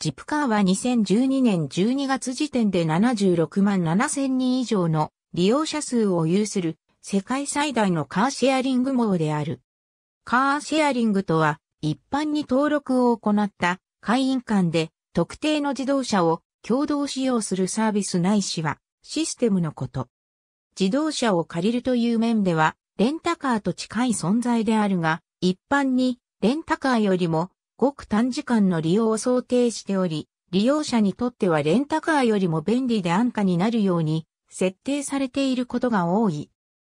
ジプカーは2012年12月時点で76万7千人以上の利用者数を有する世界最大のカーシェアリング網である。カーシェアリングとは一般に登録を行った会員間で特定の自動車を共同使用するサービスないしはシステムのこと。自動車を借りるという面ではレンタカーと近い存在であるが一般にレンタカーよりもごく短時間の利用を想定しており、利用者にとってはレンタカーよりも便利で安価になるように設定されていることが多い。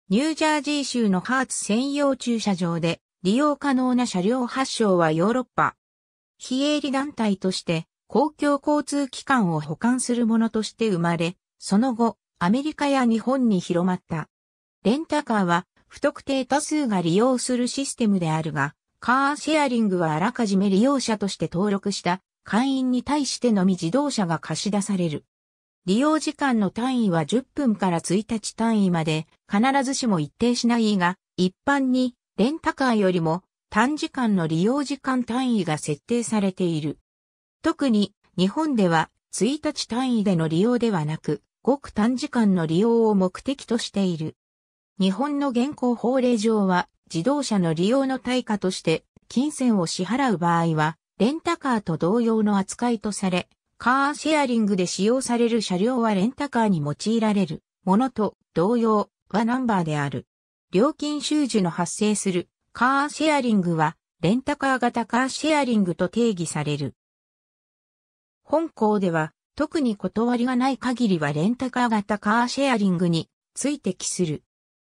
ニュージャージー州のハーツ専用駐車場で利用可能な車両発祥はヨーロッパ。非営利団体として公共交通機関を保管するものとして生まれ、その後アメリカや日本に広まった。レンタカーは不特定多数が利用するシステムであるが、カーシェアリングはあらかじめ利用者として登録した会員に対してのみ自動車が貸し出される。利用時間の単位は10分から1日単位まで必ずしも一定しないが、一般にレンタカーよりも短時間の利用時間単位が設定されている。特に日本では1日単位での利用ではなく、ごく短時間の利用を目的としている。日本の現行法令上は自動車の利用の対価として金銭を支払う場合は、レンタカーと同様の扱いとされ、カーシェアリングで使用される車両はレンタカーに用いられるものと同様はナンバーである。料金収受の発生するカーシェアリングは、レンタカー型カーシェアリングと定義される。本校では、特に断りがない限りはレンタカー型カーシェアリングについてきする。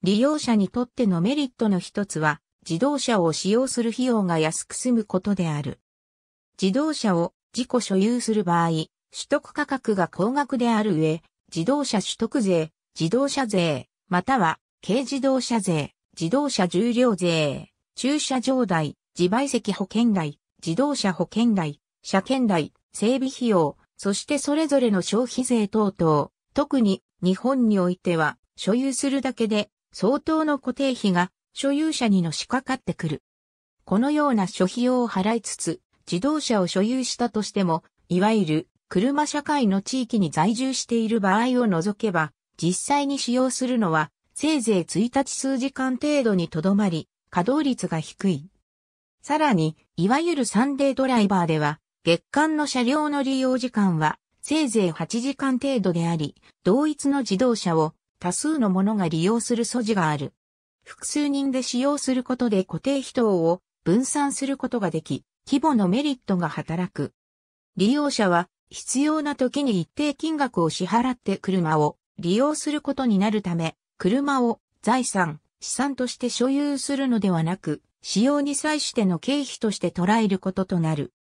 利用者にとってのメリットの一つは、自動車を使用する費用が安く済むことである。自動車を自己所有する場合、取得価格が高額である上、自動車取得税、自動車税、または軽自動車税、自動車重量税、駐車場代、自賠責保険代、自動車保険代、車検代、整備費用、そしてそれぞれの消費税等々、特に日本においては所有するだけで相当の固定費が所有者にのしかかってくる。このような諸費用を払いつつ、自動車を所有したとしても、いわゆる車社会の地域に在住している場合を除けば、実際に使用するのは、せいぜい1日数時間程度にとどまり、稼働率が低い。さらに、いわゆるサンデードライバーでは、月間の車両の利用時間は、せいぜい8時間程度であり、同一の自動車を多数の者が利用する素地がある。複数人で使用することで固定費等を分散することができ、規模のメリットが働く。利用者は必要な時に一定金額を支払って車を利用することになるため、車を財産、資産として所有するのではなく、使用に際しての経費として捉えることとなる。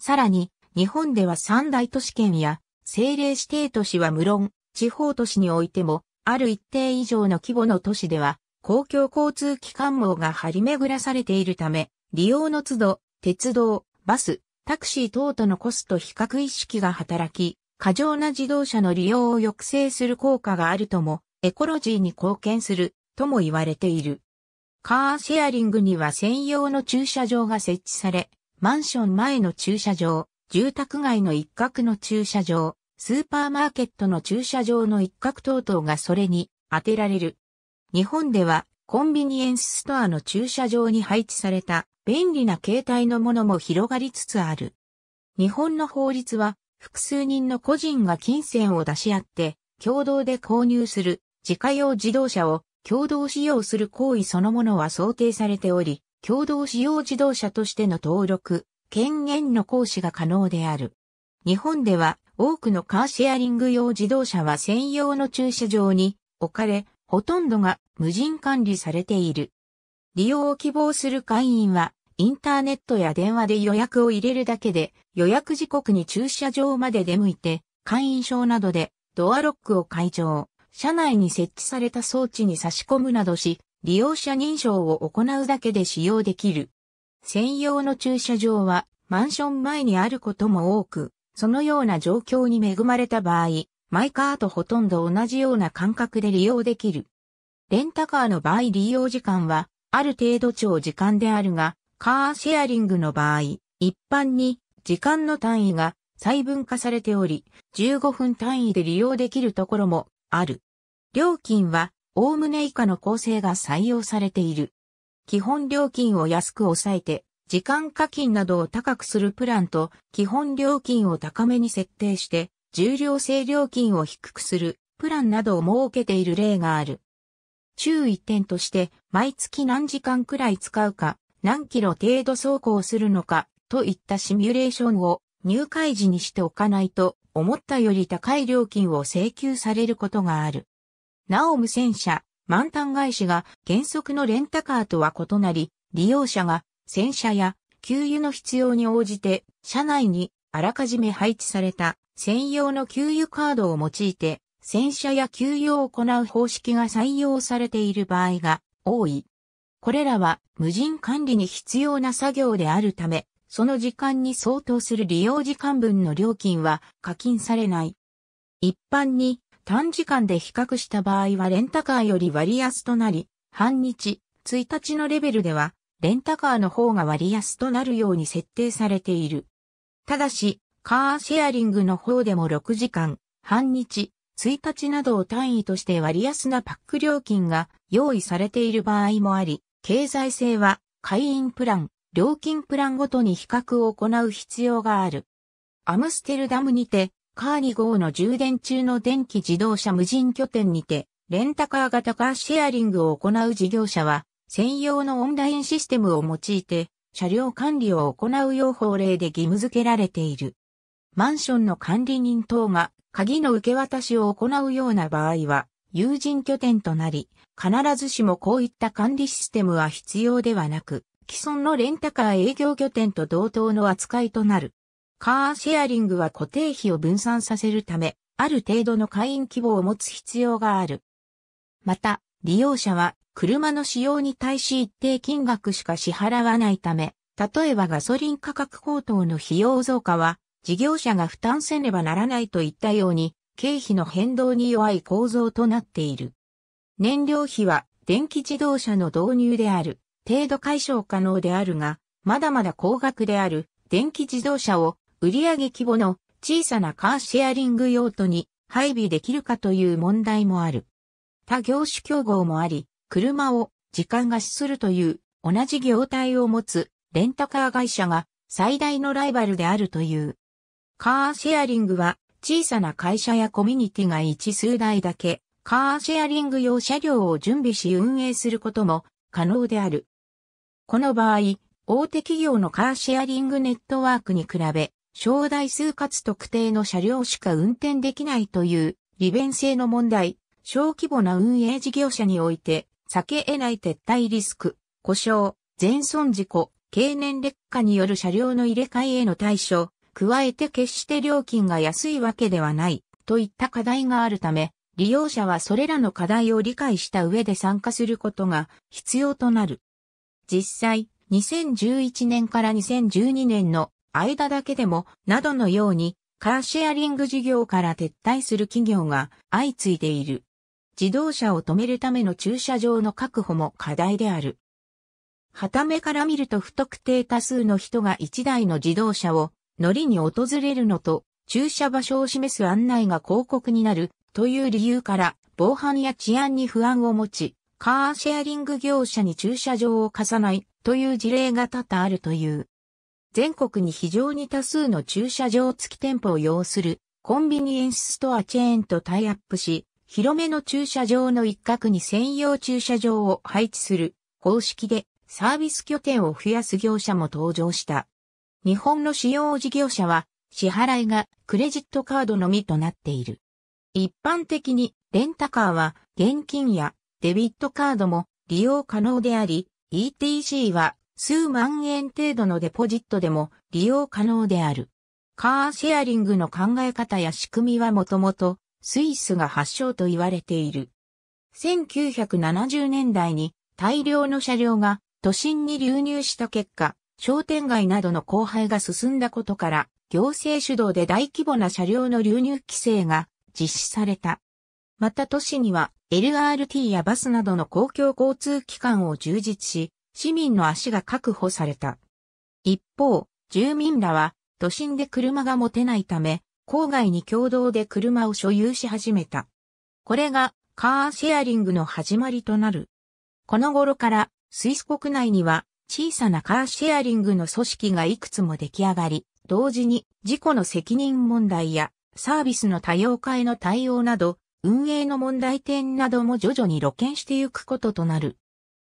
さらに、日本では三大都市圏や政令指定都市は無論、地方都市においてもある一定以上の規模の都市では、公共交通機関網が張り巡らされているため、利用の都度、鉄道、バス、タクシー等とのコスト比較意識が働き、過剰な自動車の利用を抑制する効果があるとも、エコロジーに貢献するとも言われている。カーシェアリングには専用の駐車場が設置され、マンション前の駐車場、住宅街の一角の駐車場、スーパーマーケットの駐車場の一角等々がそれに当てられる。日本ではコンビニエンスストアの駐車場に配置された便利な形態のものも広がりつつある。日本の法律は複数人の個人が金銭を出し合って共同で購入する自家用自動車を共同使用する行為そのものは想定されており、共同使用自動車としての登録、権限の行使が可能である。日本では多くのカーシェアリング用自動車は専用の駐車場に置かれ、ほとんどが無人管理されている。利用を希望する会員は、インターネットや電話で予約を入れるだけで、予約時刻に駐車場まで出向いて、会員証などでドアロックを解除。車内に設置された装置に差し込むなどし、利用者認証を行うだけで使用できる。専用の駐車場はマンション前にあることも多く、そのような状況に恵まれた場合、マイカーとほとんど同じような感覚で利用できる。レンタカーの場合利用時間は、ある程度長時間であるが、カーシェアリングの場合、一般に時間の単位が細分化されており、15分単位で利用できるところもある。料金は、おおむね以下の構成が採用されている。基本料金を安く抑えて、時間課金などを高くするプランと基本料金を高めに設定して重量性料金を低くするプランなどを設けている例がある。注意点として毎月何時間くらい使うか何キロ程度走行するのかといったシミュレーションを入会時にしておかないと思ったより高い料金を請求されることがある。なお無線車、満タン返しが原則のレンタカーとは異なり、利用者が洗車や給油の必要に応じて、車内にあらかじめ配置された専用の給油カードを用いて、洗車や給油を行う方式が採用されている場合が多い。これらは無人管理に必要な作業であるため、その時間に相当する利用時間分の料金は課金されない。一般に短時間で比較した場合はレンタカーより割安となり、半日、1日のレベルではレンタカーの方が割安となるように設定されている。ただし、カーシェアリングの方でも6時間、半日、1日などを単位として割安なパック料金が用意されている場合もあり、経済性は会員プラン、料金プランごとに比較を行う必要がある。アムステルダムにて、カーニ号の充電中の電気自動車無人拠点にて、レンタカー型カーシェアリングを行う事業者は、専用のオンラインシステムを用いて、車両管理を行うよう法令で義務付けられている。マンションの管理人等が鍵の受け渡しを行うような場合は、有人拠点となり、必ずしもこういった管理システムは必要ではなく、既存のレンタカー営業拠点と同等の扱いとなる。カーシェアリングは固定費を分散させるため、ある程度の会員規模を持つ必要がある。また、利用者は車の使用に対し一定金額しか支払わないため、例えばガソリン価格高騰の費用増加は事業者が負担せねばならないといったように経費の変動に弱い構造となっている。燃料費は電気自動車の導入である程度解消可能であるが、まだまだ高額である電気自動車を売上規模の小さなカーシェアリング用途に配備できるかという問題もある。他業種競合もあり、車を時間貸しするという同じ業態を持つレンタカー会社が最大のライバルであるという。カーシェアリングは小さな会社やコミュニティが一数台だけカーシェアリング用車両を準備し運営することも可能である。この場合、大手企業のカーシェアリングネットワークに比べ、商大数かつ特定の車両しか運転できないという利便性の問題、小規模な運営事業者において、避け得ない撤退リスク、故障、全損事故、経年劣化による車両の入れ替えへの対処、加えて決して料金が安いわけではない、といった課題があるため、利用者はそれらの課題を理解した上で参加することが必要となる。実際、2011年から2012年の間だけでも、などのように、カーシェアリング事業から撤退する企業が相次いでいる。自動車を止めるための駐車場の確保も課題である。た目から見ると不特定多数の人が1台の自動車を乗りに訪れるのと、駐車場所を示す案内が広告になるという理由から防犯や治安に不安を持ち、カーシェアリング業者に駐車場を貸さないという事例が多々あるという。全国に非常に多数の駐車場付き店舗を要するコンビニエンスストアチェーンとタイアップし、広めの駐車場の一角に専用駐車場を配置する方式でサービス拠点を増やす業者も登場した。日本の主要事業者は支払いがクレジットカードのみとなっている。一般的にレンタカーは現金やデビットカードも利用可能であり、ETC は数万円程度のデポジットでも利用可能である。カーシェアリングの考え方や仕組みはもともとスイスが発祥と言われている。1970年代に大量の車両が都心に流入した結果、商店街などの荒廃が進んだことから、行政主導で大規模な車両の流入規制が実施された。また都市には LRT やバスなどの公共交通機関を充実し、市民の足が確保された。一方、住民らは都心で車が持てないため、郊外に共同で車を所有し始めた。これがカーシェアリングの始まりとなる。この頃からスイス国内には小さなカーシェアリングの組織がいくつも出来上がり、同時に事故の責任問題やサービスの多様化への対応など、運営の問題点なども徐々に露見してゆくこととなる。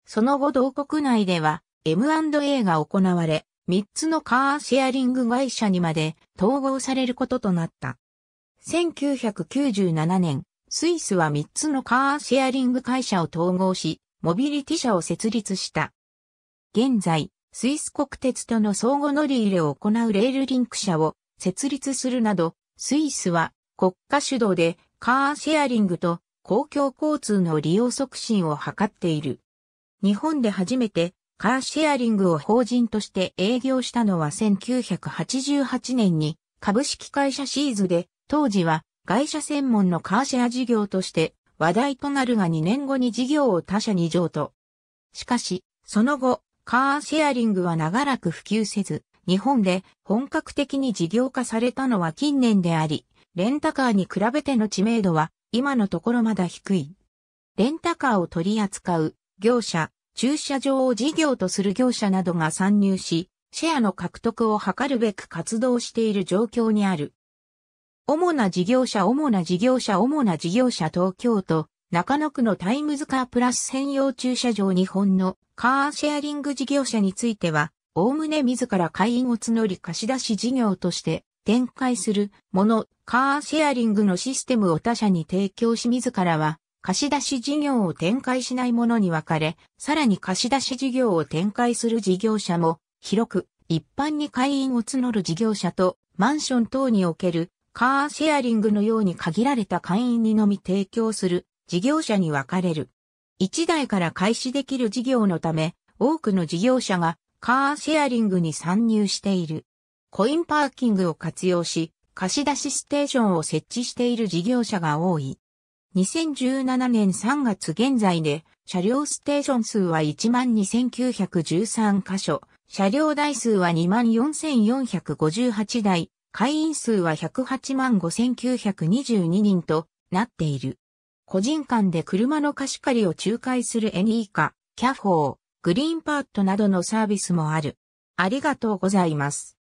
その後同国内では M&A が行われ、3つのカーシェアリング会社にまで統合されることとなった。1997年、スイスは3つのカーシェアリング会社を統合し、モビリティ社を設立した。現在、スイス国鉄との相互乗り入れを行うレールリンク社を設立するなど、スイスは国家主導でカーシェアリングと公共交通の利用促進を図っている。日本で初めてカーシェアリングを法人として営業したのは1988年に株式会社シーズで、当時は外車専門のカーシェア事業として話題となるが2年後に事業を他社に譲渡。しかし、その後、カーシェアリングは長らく普及せず、日本で本格的に事業化されたのは近年であり、レンタカーに比べての知名度は今のところまだ低い。レンタカーを取り扱う業者、駐車場を事業とする業者などが参入し、シェアの獲得を図るべく活動している状況にある。主な事業者、主な事業者、主な事業者東京都、中野区のタイムズカープラス専用駐車場日本のカーシェアリング事業者については、おおむね自ら会員を募り貸し出し事業として展開するもの、カーシェアリングのシステムを他社に提供し自らは貸し出し事業を展開しないものに分かれ、さらに貸し出し事業を展開する事業者も、広く一般に会員を募る事業者と、マンション等におけるカーシェアリングのように限られた会員にのみ提供する事業者に分かれる。一台から開始できる事業のため、多くの事業者がカーシェアリングに参入している。コインパーキングを活用し、貸し出しステーションを設置している事業者が多い。2017年3月現在で、車両ステーション数は12,913箇所、車両台数は24,458台、会員数は185,922人となっている。個人間で車の貸し借りを仲介するエニーカ、キャフォー、グリーンパートなどのサービスもある。ありがとうございます。